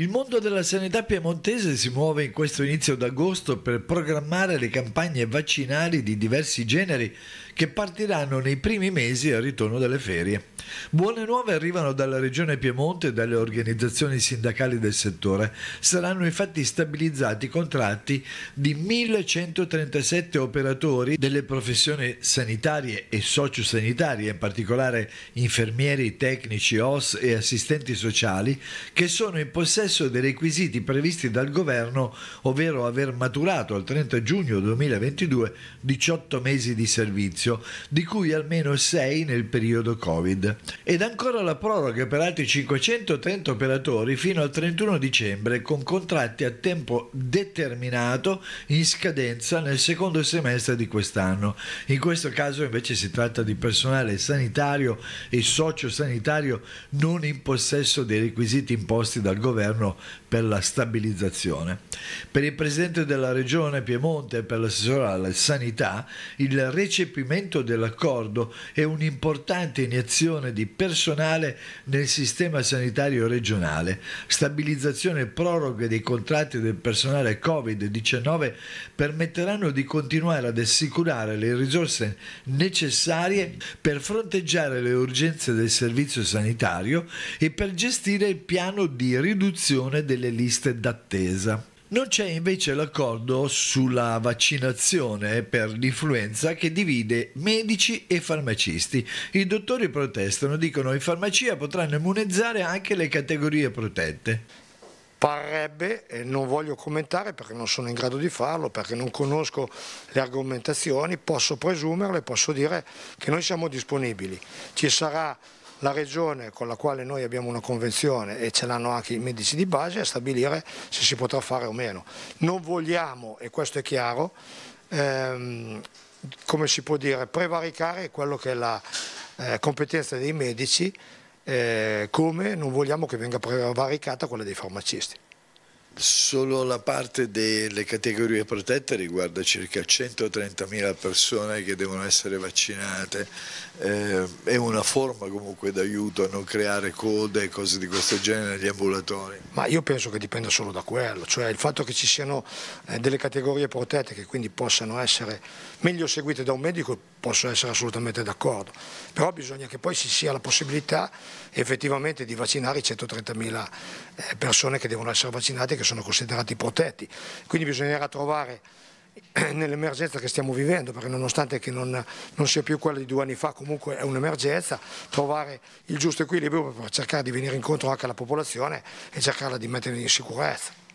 Il mondo della sanità piemontese si muove in questo inizio d'agosto per programmare le campagne vaccinali di diversi generi che partiranno nei primi mesi al ritorno delle ferie. Buone nuove arrivano dalla Regione Piemonte e dalle organizzazioni sindacali del settore. Saranno infatti stabilizzati contratti di 1137 operatori delle professioni sanitarie e sociosanitarie, in particolare infermieri, tecnici, OS e assistenti sociali, che sono in possesso possesso dei requisiti previsti dal governo, ovvero aver maturato al 30 giugno 2022 18 mesi di servizio, di cui almeno 6 nel periodo Covid. Ed ancora la proroga per altri 530 operatori fino al 31 dicembre con contratti a tempo determinato in scadenza nel secondo semestre di quest'anno. In questo caso invece si tratta di personale sanitario e sociosanitario non in possesso dei requisiti imposti dal governo governo per la stabilizzazione. Per il presidente della regione Piemonte e per l'assessore alla sanità, il recepimento dell'accordo è un'importante iniezione di personale nel sistema sanitario regionale, stabilizzazione e proroghe dei contratti del personale Covid-19 permetteranno di continuare ad assicurare le risorse necessarie per fronteggiare le urgenze del servizio sanitario e per gestire il piano di riduzione riduzione delle liste d'attesa. Non c'è invece l'accordo sulla vaccinazione per l'influenza che divide medici e farmacisti. I dottori protestano, dicono che in farmacia potranno immunizzare anche le categorie protette. Parrebbe, e non voglio commentare perché non sono in grado di farlo, perché non conosco le argomentazioni, posso presumerle, posso dire che noi siamo disponibili. Ci sarà la regione con la quale noi abbiamo una convenzione e ce l'hanno anche i medici di base a stabilire se si potrà fare o meno. Non vogliamo, e questo è chiaro, ehm, come si può dire, prevaricare quello che è la eh, competenza dei medici eh, come non vogliamo che venga prevaricata quella dei farmacisti. Solo la parte delle categorie protette riguarda circa 130.000 persone che devono essere vaccinate, eh, è una forma comunque d'aiuto a non creare code e cose di questo genere negli ambulatori. Ma io penso che dipenda solo da quello, cioè il fatto che ci siano eh, delle categorie protette che quindi possano essere meglio seguite da un medico posso essere assolutamente d'accordo, però bisogna che poi ci sia la possibilità effettivamente di vaccinare i 130.000 eh, persone che devono essere vaccinate che sono considerati protetti. Quindi bisognerà trovare eh, nell'emergenza che stiamo vivendo, perché nonostante che non, non, sia più quella di due anni fa, comunque è un'emergenza, trovare il giusto equilibrio per cercare di venire incontro anche alla popolazione e cercarla di mettere in sicurezza.